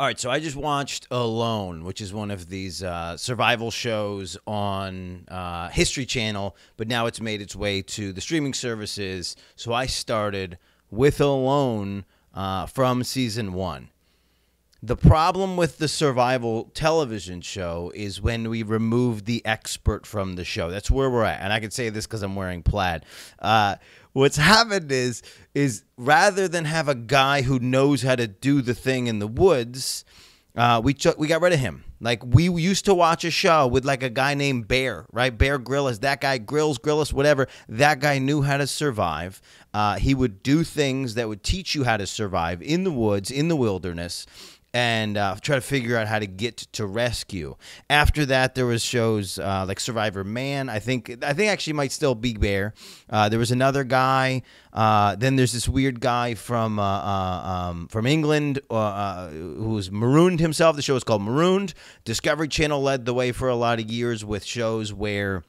All right, so I just watched Alone, which is one of these uh, survival shows on uh, History Channel, but now it's made its way to the streaming services. So I started with Alone uh, from season one. The problem with the survival television show is when we remove the expert from the show. That's where we're at. And I can say this because I'm wearing plaid. Uh, what's happened is is rather than have a guy who knows how to do the thing in the woods, uh, we ch- we got rid of him. Like we used to watch a show with like a guy named Bear, right? Bear grills That guy grills, grills, whatever. That guy knew how to survive. Uh, he would do things that would teach you how to survive in the woods, in the wilderness and uh, try to figure out how to get to rescue. After that, there was shows uh, like Survivor Man. I think I think actually might still be Bear. Uh, there was another guy. Uh, then there's this weird guy from uh, uh, um, from England who's marooned himself. The show is called Marooned. Discovery Channel led the way for a lot of years with shows where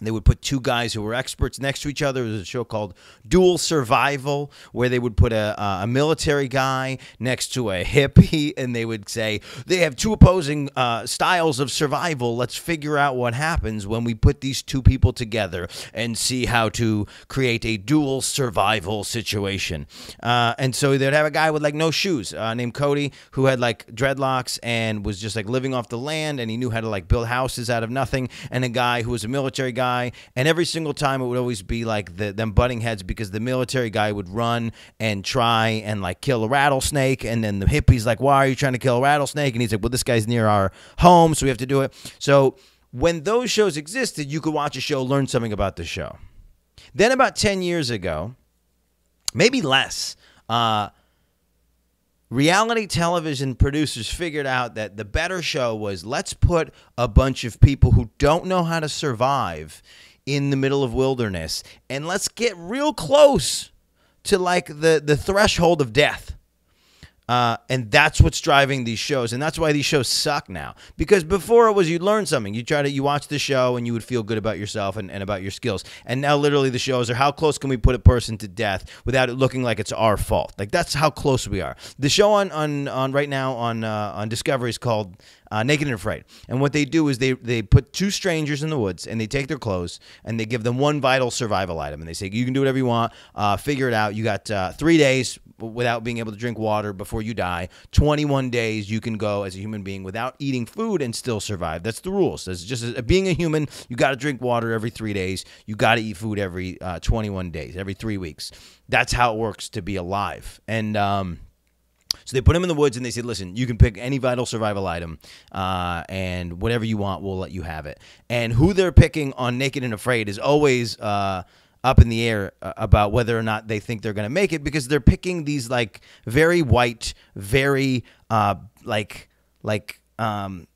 they would put two guys who were experts next to each other. It was a show called Dual Survival, where they would put a, a military guy next to a hippie, and they would say, They have two opposing uh, styles of survival. Let's figure out what happens when we put these two people together and see how to create a dual survival situation. Uh, and so they'd have a guy with like no shoes uh, named Cody who had like dreadlocks and was just like living off the land, and he knew how to like build houses out of nothing, and a guy who was a military guy guy, and every single time it would always be like the, them butting heads because the military guy would run and try and like kill a rattlesnake, and then the hippie's like, "Why are you trying to kill a rattlesnake?" And he's like, "Well, this guy's near our home, so we have to do it." So when those shows existed, you could watch a show, learn something about the show. Then about ten years ago, maybe less. Uh, reality television producers figured out that the better show was let's put a bunch of people who don't know how to survive in the middle of wilderness and let's get real close to like the the threshold of death uh, and that's what's driving these shows, and that's why these shows suck now. Because before it was you'd learn something, you try to you watch the show and you would feel good about yourself and, and about your skills. And now literally the shows are how close can we put a person to death without it looking like it's our fault? Like that's how close we are. The show on on, on right now on uh, on Discovery is called uh, Naked and Afraid. And what they do is they they put two strangers in the woods and they take their clothes and they give them one vital survival item and they say you can do whatever you want, uh, figure it out. You got uh, three days without being able to drink water before you die. 21 days you can go as a human being without eating food and still survive. That's the rules. That's just being a human, you got to drink water every three days. You got to eat food every uh, 21 days, every three weeks. That's how it works to be alive. And, um, so they put him in the woods and they said, listen, you can pick any vital survival item uh, and whatever you want, we'll let you have it. And who they're picking on Naked and Afraid is always uh, up in the air uh, about whether or not they think they're going to make it because they're picking these like very white, very uh, like like um,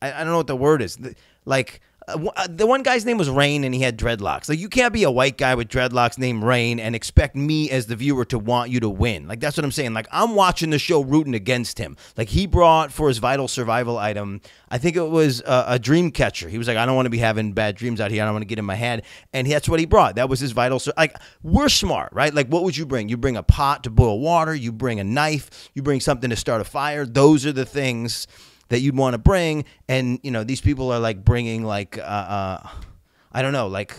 I, I don't know what the word is, like uh, uh, the one guy's name was Rain, and he had dreadlocks. Like you can't be a white guy with dreadlocks named Rain and expect me as the viewer to want you to win. Like that's what I'm saying. Like I'm watching the show rooting against him. Like he brought for his vital survival item. I think it was uh, a dream catcher. He was like, I don't want to be having bad dreams out here. I don't want to get in my head. And that's what he brought. That was his vital. Sur- like we're smart, right? Like what would you bring? You bring a pot to boil water. You bring a knife. You bring something to start a fire. Those are the things that you'd want to bring. And, you know, these people are like bringing like, uh, uh, I don't know, like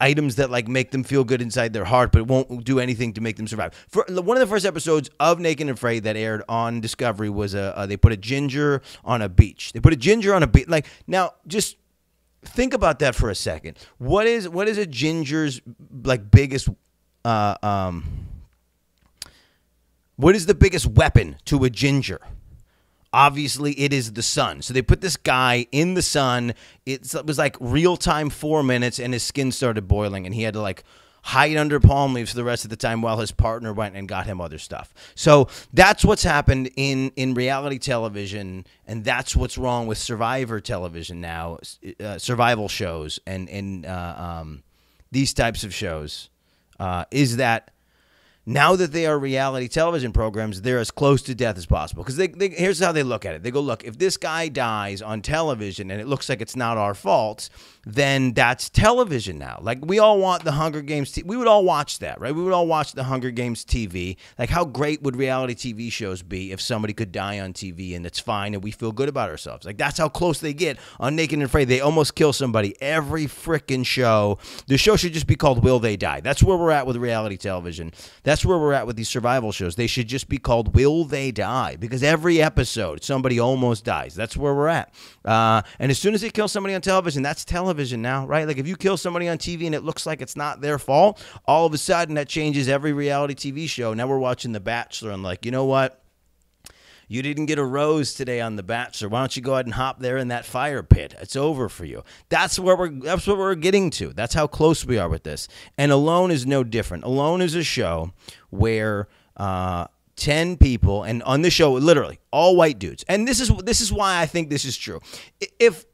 items that like make them feel good inside their heart, but it won't do anything to make them survive. For, one of the first episodes of Naked and Afraid that aired on Discovery was a uh, uh, they put a ginger on a beach. They put a ginger on a beach. Like now, just think about that for a second. What is what is a ginger's like biggest? Uh, um, what is the biggest weapon to a ginger? obviously it is the sun. So they put this guy in the sun. It's, it was like real time four minutes, and his skin started boiling, and he had to like hide under palm leaves for the rest of the time while his partner went and got him other stuff. So that's what's happened in in reality television, and that's what's wrong with Survivor television now, uh, survival shows, and in uh, um, these types of shows uh, is that now that they are reality television programs, they're as close to death as possible. Because they, they, here's how they look at it: they go, look, if this guy dies on television and it looks like it's not our fault, then that's television now. Like we all want the Hunger Games. we would all watch that, right? We would all watch the Hunger Games TV. Like how great would reality TV shows be if somebody could die on TV and it's fine and we feel good about ourselves? Like that's how close they get on Naked and Afraid. They almost kill somebody every freaking show. The show should just be called Will They Die? That's where we're at with reality television. That's where we're at with these survival shows. They should just be called Will They Die? Because every episode, somebody almost dies. That's where we're at. Uh, and as soon as they kill somebody on television, that's television now, right? Like if you kill somebody on TV and it looks like it's not their fault, all of a sudden that changes every reality TV show. Now we're watching The Bachelor and like, you know what? You didn't get a rose today on The Bachelor. Why don't you go ahead and hop there in that fire pit? It's over for you. That's where we're that's what we're getting to. That's how close we are with this. And Alone is no different. Alone is a show where uh 10 people and on the show literally all white dudes. And this is this is why I think this is true. If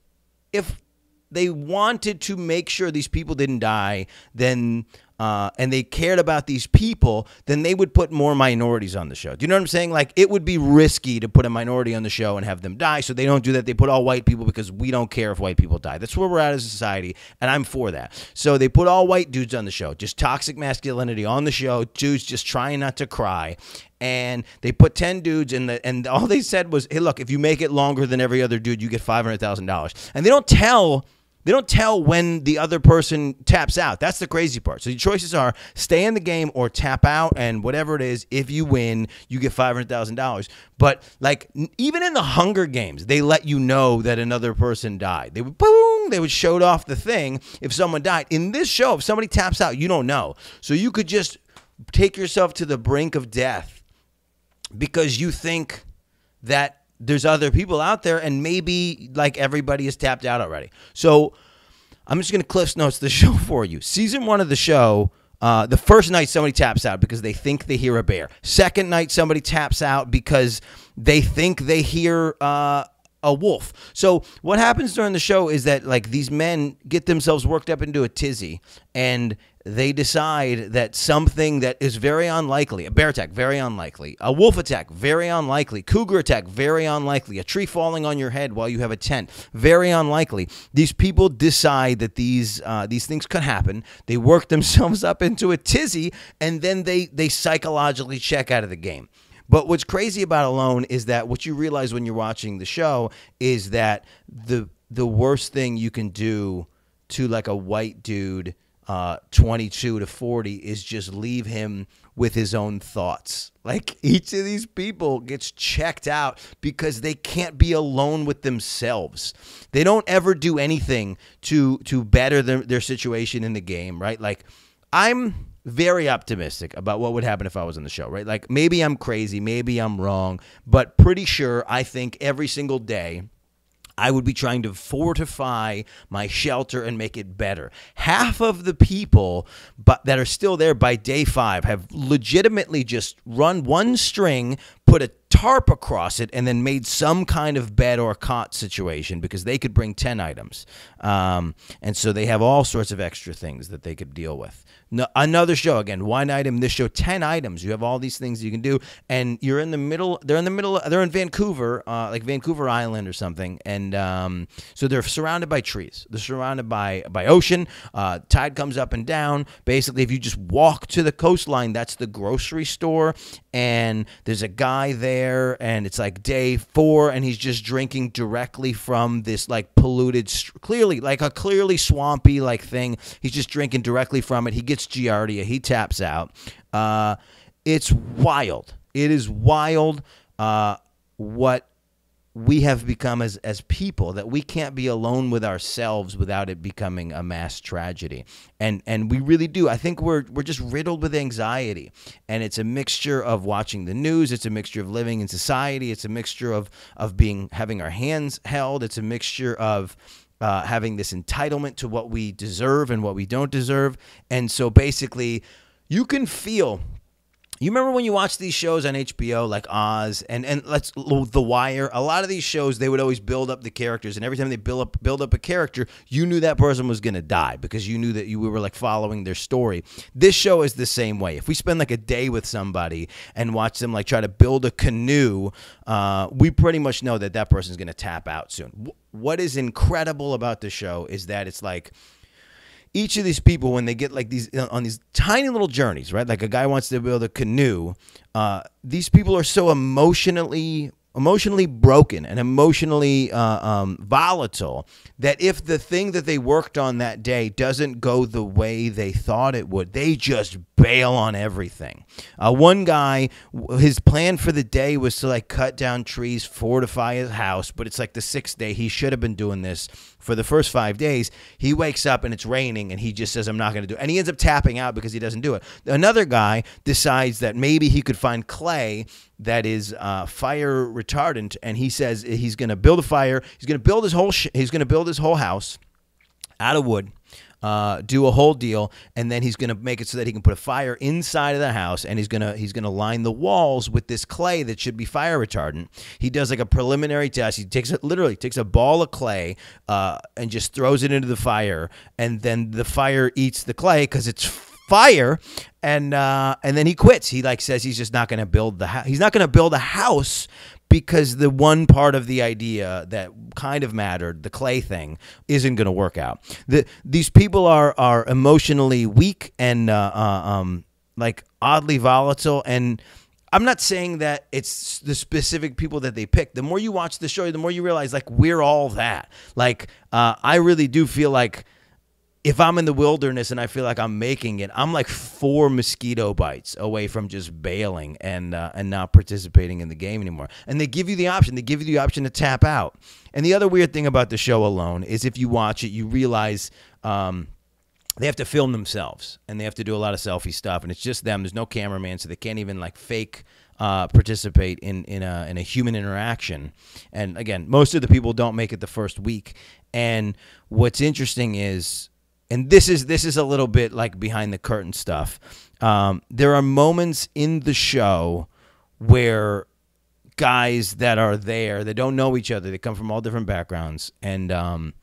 if they wanted to make sure these people didn't die, then uh, and they cared about these people, then they would put more minorities on the show. Do you know what I'm saying? Like it would be risky to put a minority on the show and have them die, so they don't do that. They put all white people because we don't care if white people die. That's where we're at as a society, and I'm for that. So they put all white dudes on the show, just toxic masculinity on the show, dudes just trying not to cry, and they put 10 dudes in the and all they said was hey look if you make it longer than every other dude you get $500000 and they don't tell they don't tell when the other person taps out. That's the crazy part. So your choices are stay in the game or tap out, and whatever it is, if you win, you get five hundred thousand dollars. But like even in the Hunger Games, they let you know that another person died. They would boom, they would show off the thing if someone died. In this show, if somebody taps out, you don't know. So you could just take yourself to the brink of death because you think that there's other people out there and maybe like everybody is tapped out already. So I'm just going to cliff notes the show for you. Season one of the show, uh, the first night somebody taps out because they think they hear a bear. Second night somebody taps out because they think they hear uh, a wolf. So what happens during the show is that like these men get themselves worked up into a tizzy and they decide that something that is very unlikely a bear attack, very unlikely, a wolf attack, very unlikely, cougar attack, very unlikely, a tree falling on your head while you have a tent, very unlikely. These people decide that these uh, these things could happen. They work themselves up into a tizzy, and then they they psychologically check out of the game. But what's crazy about Alone is that what you realize when you're watching the show is that the the worst thing you can do to like a white dude uh, 22 to 40 is just leave him with his own thoughts. Like each of these people gets checked out because they can't be alone with themselves. They don't ever do anything to to better their, their situation in the game, right? Like I'm very optimistic about what would happen if I was on the show, right? Like maybe I'm crazy, maybe I'm wrong, but pretty sure I think every single day I would be trying to fortify my shelter and make it better. Half of the people but that are still there by day five have legitimately just run one string, put a tarp across it and then made some kind of bed or cot situation because they could bring 10 items. Um, and so they have all sorts of extra things that they could deal with. No, another show, again, one item, this show, 10 items. You have all these things you can do. And you're in the middle, they're in the middle, they're in Vancouver, uh, like Vancouver Island or something. And um, so they're surrounded by trees, they're surrounded by, by ocean. Uh, tide comes up and down. Basically, if you just walk to the coastline, that's the grocery store. And there's a guy there there and it's like day four and he's just drinking directly from this like polluted clearly like a clearly swampy like thing he's just drinking directly from it he gets giardia he taps out uh, it's wild it is wild uh, what we have become as as people that we can't be alone with ourselves without it becoming a mass tragedy and and we really do i think we're we're just riddled with anxiety and it's a mixture of watching the news it's a mixture of living in society it's a mixture of of being having our hands held it's a mixture of uh, having this entitlement to what we deserve and what we don't deserve and so basically you can feel you remember when you watched these shows on HBO like Oz and and let's The Wire. A lot of these shows they would always build up the characters, and every time they build up build up a character, you knew that person was gonna die because you knew that you were like following their story. This show is the same way. If we spend like a day with somebody and watch them like try to build a canoe, uh, we pretty much know that that person's gonna tap out soon. What is incredible about the show is that it's like each of these people when they get like these uh, on these tiny little journeys, right? Like a guy wants to build a canoe. Uh, these people are so emotionally emotionally broken and emotionally uh, um, volatile that if the thing that they worked on that day doesn't go the way they thought it would, they just bail on everything. Uh, one guy, his plan for the day was to like cut down trees, fortify his house, but it's like the sixth day. He should have been doing this for the first five days. He wakes up and it's raining and he just says, I'm not going to do it. And he ends up tapping out because he doesn't do it. Another guy decides that maybe he could find clay that is uh, fire retardant, and he says he's going to build a fire. He's going to build his whole he's going to build his whole house out of wood. Uh, do a whole deal, and then he's going to make it so that he can put a fire inside of the house, and he's going to he's going to line the walls with this clay that should be fire retardant. He does like a preliminary test. He takes it literally takes a ball of clay uh, and just throws it into the fire, and then the fire eats the clay because it's fire, and uh, and then he quits. He like says he's just not going to build the house. He's not going to build a house because the one part of the idea that kind of mattered, the clay thing, isn't going to work out. The, these people are are emotionally weak and uh, uh, um, like oddly volatile and. I'm not saying that it's the specific people that they pick. The more you watch the show, the more you realize like we're all that. Like uh, I really do feel like if I'm in the wilderness and I feel like I'm making it, I'm like four mosquito bites away from just bailing and uh, and not participating in the game anymore. And they give you the option. They give you the option to tap out. And the other weird thing about the show alone is if you watch it, you realize. Um, they have to film themselves and they have to do a lot of selfie stuff and it's just them there's no cameraman so they can't even like fake uh, participate in in a, in a human interaction and again most of the people don't make it the first week and what's interesting is and this is this is a little bit like behind the curtain stuff. Um, there are moments in the show where guys that are there that don't know each other, they come from all different backgrounds, and um,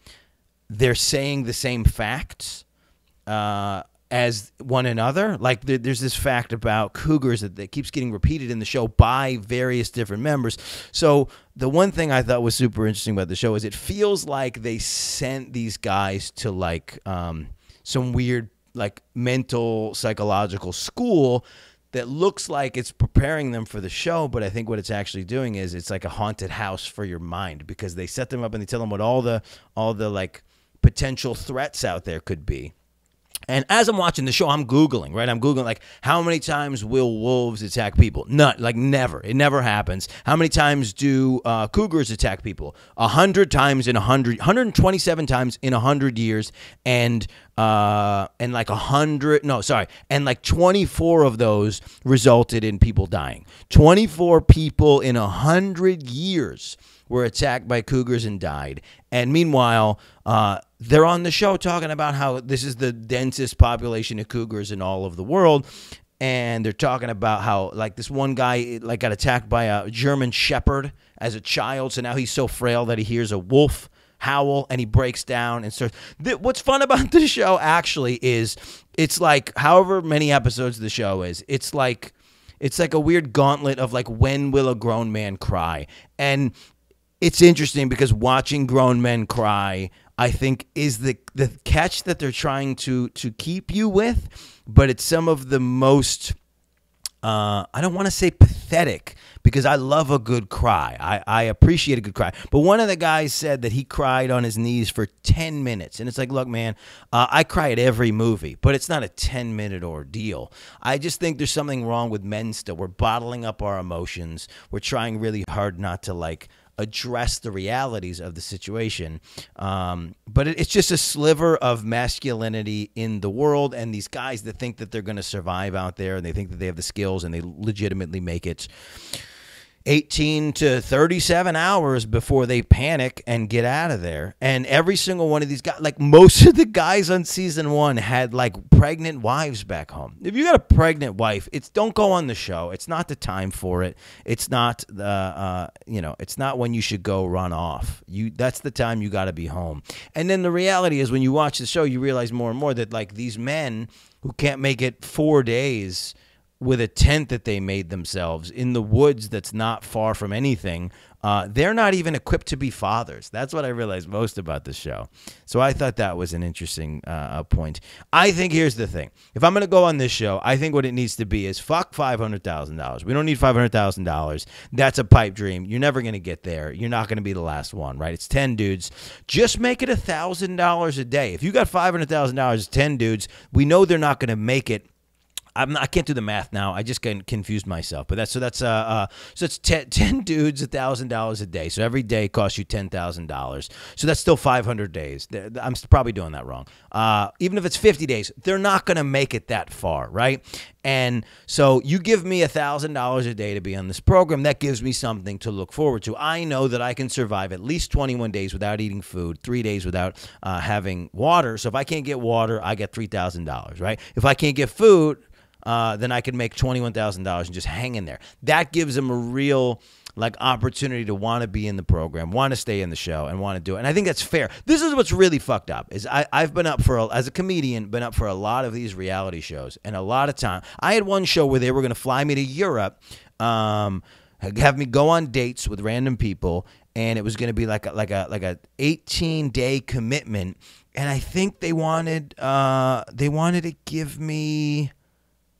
they're saying the same facts. Uh, as one another. Like there's this fact about cougars that, that keeps getting repeated in the show by various different members. So the one thing I thought was super interesting about the show is it feels like they sent these guys to like um, some weird like mental psychological school that looks like it's preparing them for the show, but I think what it's actually doing is it's like a haunted house for your mind because they set them up and they tell them what all the all the like potential threats out there could be and as I'm watching the show, I'm Googling, right? I'm Googling, like, how many times will wolves attack people? None, like, never. It never happens. How many times do uh, cougars attack people? 100 times in 100, 127 times in 100 years, and, uh, and like a 100, no, sorry, and like 24 of those resulted in people dying. 24 people in 100 years were attacked by cougars and died. And meanwhile, uh, they're on the show talking about how this is the densest population of cougars in all of the world. And they're talking about how, like, this one guy like got attacked by a German Shepherd as a child, so now he's so frail that he hears a wolf howl and he breaks down and starts. what's fun about this show actually is it's like however many episodes the show is, it's like it's like a weird gauntlet of like when will a grown man cry and it's interesting because watching grown men cry, I think, is the the catch that they're trying to to keep you with, but it's some of the most uh, I don't want to say pathetic because I love a good cry. I, I appreciate a good cry. But one of the guys said that he cried on his knees for 10 minutes. And it's like, look, man, uh, I cry at every movie, but it's not a 10 minute ordeal. I just think there's something wrong with men still. We're bottling up our emotions, we're trying really hard not to like address the realities of the situation. Um, but it, it's just a sliver of masculinity in the world, and these guys that think that they're going to survive out there and they think that they have the skills and they legitimately make it. 18 to 37 hours before they panic and get out of there. And every single one of these guys, like most of the guys on season one, had like pregnant wives back home. If you got a pregnant wife, it's don't go on the show. It's not the time for it. It's not the uh, you know, it's not when you should go run off. You that's the time you got to be home. And then the reality is, when you watch the show, you realize more and more that like these men who can't make it four days with a tent that they made themselves in the woods that's not far from anything. Uh, they're not even equipped to be fathers. That's what I realized most about this show. So I thought that was an interesting uh, point. I think here's the thing if I'm going to go on this show, I think what it needs to be is fuck $500,000. We don't need $500,000. That's a pipe dream. You're never going to get there. You're not going to be the last one, right? It's 10 dudes. Just make it $1,000 a day. If you got $500,000, 10 dudes, we know they're not going to make it I'm not, I can't do the math now. I just got confused myself. But that's so that's uh, uh so it's ten, 10 dudes a thousand dollars a day. So every day costs you ten thousand dollars. So that's still five hundred days. I'm probably doing that wrong. Uh, even if it's fifty days, they're not going to make it that far, right? And so you give me a thousand dollars a day to be on this program. That gives me something to look forward to. I know that I can survive at least 21 days without eating food, three days without uh, having water. So if I can't get water, I get three thousand dollars, right? If I can't get food uh, then I could make $21,000 and just hang in there. That gives them a real like opportunity to want to be in the program, want to stay in the show, and want to do it. And I think that's fair. This is what's really fucked up is I, I've been up for a, as a comedian, been up for a lot of these reality shows, and a lot of time I had one show where they were going to fly me to Europe, um, have me go on dates with random people, and it was going to be like a, like a like a 18 day commitment, and I think they wanted uh, they wanted to give me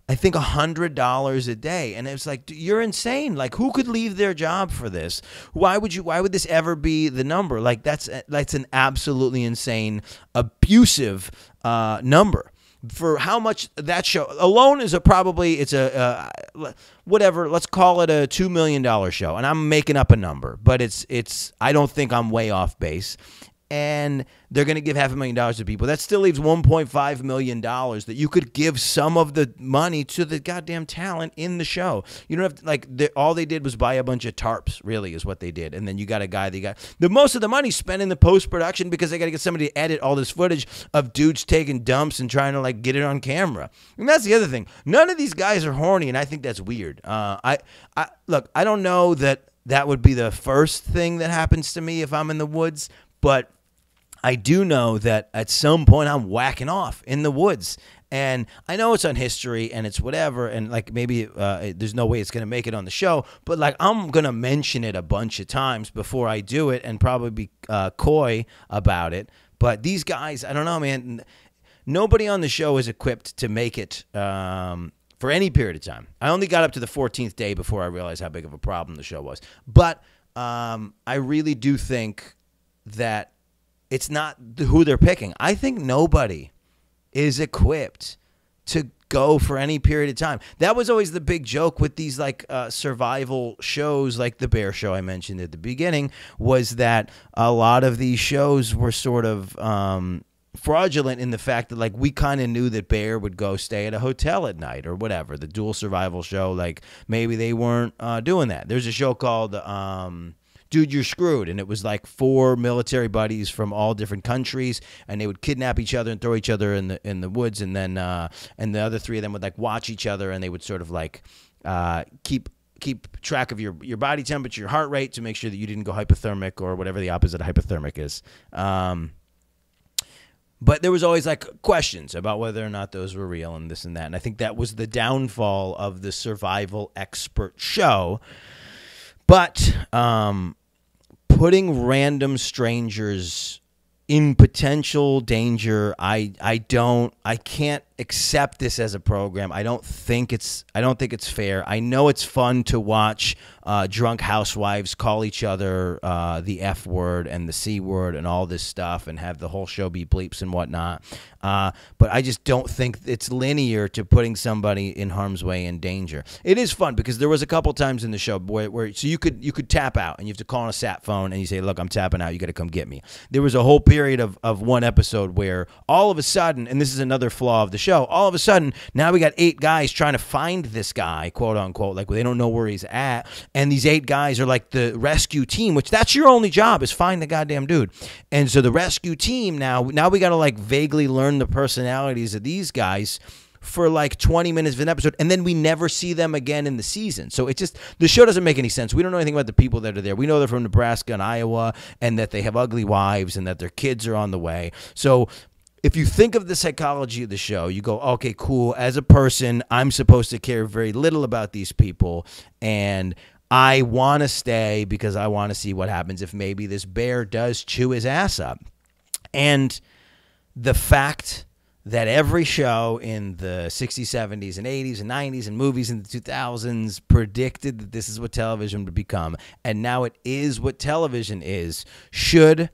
I think $100 a day. And it's like, you're insane. Like, who could leave their job for this? Why would you, why would this ever be the number? Like, that's, uh, that's an absolutely insane, abusive uh, number. For how much that show alone is a probably, it's a, uh, whatever, let's call it a $2 million show. And I'm making up a number, but it's, it's, I don't think I'm way off base and they're going to give half a million dollars to people. That still leaves $1.5 million that you could give some of the money to the goddamn talent in the show. You don't have to, like, the, all they did was buy a bunch of tarps, really, is what they did. And then you got a guy that got the most of the money spent in the post production because they got to get somebody to edit all this footage of dudes taking dumps and trying to, like, get it on camera. And that's the other thing. None of these guys are horny, and I think that's weird. Uh, I, I, look, I don't know that that would be the first thing that happens to me if I'm in the woods, but I do know that at some point I'm whacking off in the woods. And I know it's on history and it's whatever. And like maybe uh, there's no way it's going to make it on the show, but like I'm going to mention it a bunch of times before I do it and probably be uh, coy about it. But these guys, I don't know, man. Nobody on the show is equipped to make it. Um, for any period of time. I only got up to the 14th day before I realized how big of a problem the show was. But um, I really do think that it's not who they're picking. I think nobody is equipped to go for any period of time. That was always the big joke with these like uh, survival shows, like the Bear Show I mentioned at the beginning, was that a lot of these shows were sort of. Um, fraudulent in the fact that like we kind of knew that bear would go stay at a hotel at night or whatever the dual survival show like maybe they weren't uh, doing that there's a show called um, dude, you're screwed. And it was like four military buddies from all different countries, and they would kidnap each other and throw each other in the in the woods, and then uh, and the other three of them would like watch each other, and they would sort of like uh, keep keep track of your your body temperature, your heart rate, to make sure that you didn't go hypothermic or whatever the opposite of hypothermic is. Um, but there was always like questions about whether or not those were real and this and that and i think that was the downfall of the survival expert show but um, putting random strangers in potential danger. I I don't I can't accept this as a program. I don't think it's I don't think it's fair. I know it's fun to watch uh, drunk housewives call each other uh, the F word and the C word and all this stuff and have the whole show be bleeps and whatnot. Uh, but I just don't think it's linear to putting somebody in harm's way in danger. It is fun because there was a couple times in the show where, where so you could you could tap out and you have to call on a sat phone and you say, look, I'm tapping out. You got to come get me. There was a whole period of, of one episode where all of a sudden, and this is another flaw of the show. All of a sudden, now we got eight guys trying to find this guy, quote unquote. Like they don't know where he's at. And these eight guys are like the rescue team, which that's your only job is find the goddamn dude. And so the rescue team now, now we got to like vaguely learn the personalities of these guys for like 20 minutes of an episode and then we never see them again in the season. So it just the show doesn't make any sense. We don't know anything about the people that are there. We know they're from Nebraska and Iowa and that they have ugly wives and that their kids are on the way. So if you think of the psychology of the show, you go, okay, cool. As a person, I'm supposed to care very little about these people. And I want to stay because I want to see what happens if maybe this bear does chew his ass up. And the fact that every show in the 60s, 70s, and 80s, and 90s, and movies in the 2000s predicted that this is what television would become. And now it is what television is, should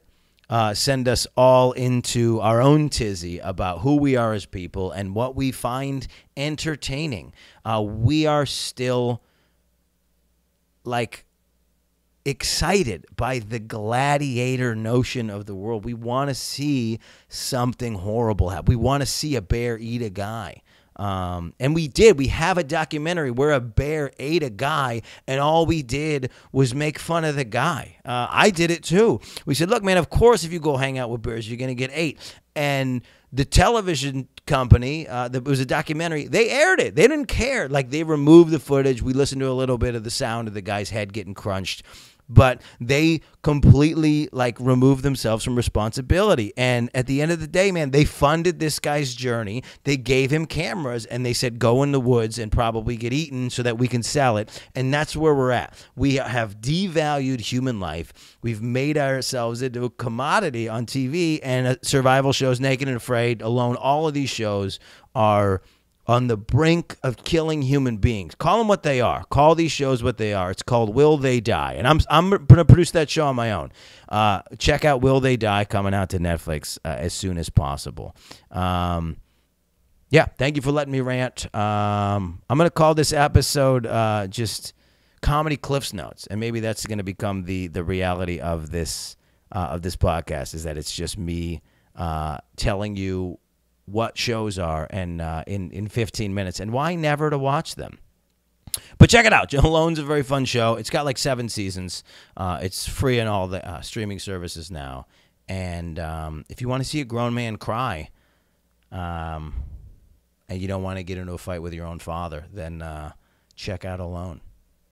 uh, send us all into our own tizzy about who we are as people and what we find entertaining. Uh, we are still like excited by the gladiator notion of the world. We want to see something horrible happen. We want to see a bear eat a guy. Um, and we did. We have a documentary where a bear ate a guy, and all we did was make fun of the guy. Uh, I did it too. We said, look, man, of course, if you go hang out with bears, you're going to get ate. And the television company uh, that was a documentary they aired it they didn't care like they removed the footage we listened to a little bit of the sound of the guy's head getting crunched but they completely like removed themselves from responsibility. And at the end of the day, man, they funded this guy's journey. They gave him cameras and they said, go in the woods and probably get eaten so that we can sell it. And that's where we're at. We have devalued human life. We've made ourselves into a commodity on TV and uh, survival shows, Naked and Afraid, Alone, all of these shows are on the brink of killing human beings. Call them what they are. Call these shows what they are. It's called Will They Die, and I'm I'm gonna produce that show on my own. Uh, check out Will They Die coming out to Netflix uh, as soon as possible. Um, yeah, thank you for letting me rant. Um, I'm gonna call this episode uh, just comedy cliffs notes, and maybe that's gonna become the the reality of this uh, of this podcast is that it's just me uh, telling you what shows are and uh, in in 15 minutes and why never to watch them. But check it out. Joe Lone's a very fun show. It's got like seven seasons. Uh, it's free on all the uh, streaming services now. And um, if you want to see a grown man cry, um, and you don't want to get into a fight with your own father, then uh, check out Alone.